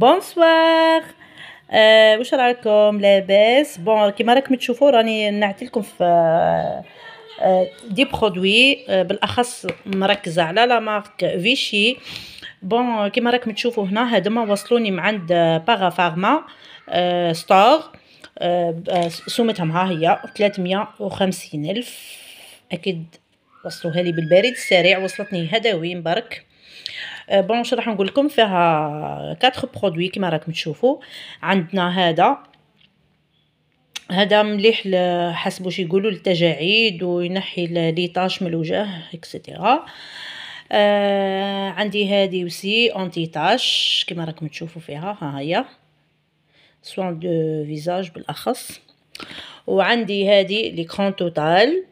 بونسوار واش راكم لاباس بون كيما راكم تشوفوا راني نعطي لكم في آه، دي برودوي آه، بالاخص مركزه على لا مارك فيشي بون كيما راكم تشوفوا هنا هذوما وصلوني من عند باغا فارما ستور سومتهم ها هي 350 الف اكيد وصلوها لي بالبريد السريع وصلتني هداوي مبارك بون راح نقول لكم فيها كاتخ برودوي كما راكم تشوفوا عندنا هذا هذا مليح حسب واش يقولوا للتجاعيد وينحي لي طاش من الوجه اكسيتيرا آه عندي هذه وسي اونتي طاش كما راكم تشوفوا فيها ها هي سوان دو فيزاج بالاخص وعندي هذه لي كرون توتال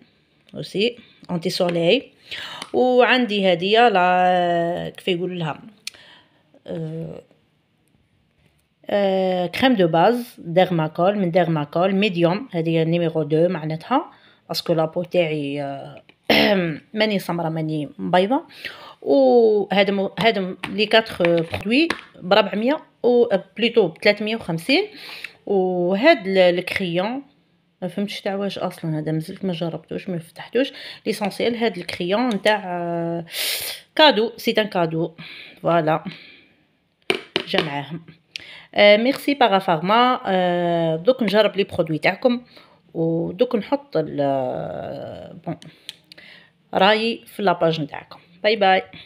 اوسي اونتي سولاي وعندي هديه لا كيف يقول لها كريم دو باز ديرماكول من ديرماكول ميديوم هذه نيميرو دو معناتها باسكو لابو تاعي أه، ماني سمرا ماني بيضاء وهذا هذا لي كاتر برودوي بربعمية و بلوتو ب 350 وهذا الكريون ما فهمتش تاع واش اصلا هذا مازلت ما جربتوش ما فتحتوش ليسونسييل هذا الكريون نتاع آه، كادو سي تان كادو فوالا جا معاهم ميرسي بارا فارما دوك نجرب لي برودوي تاعكم ودوك نحط بون آه، رايي في لاباج نتاعكم باي باي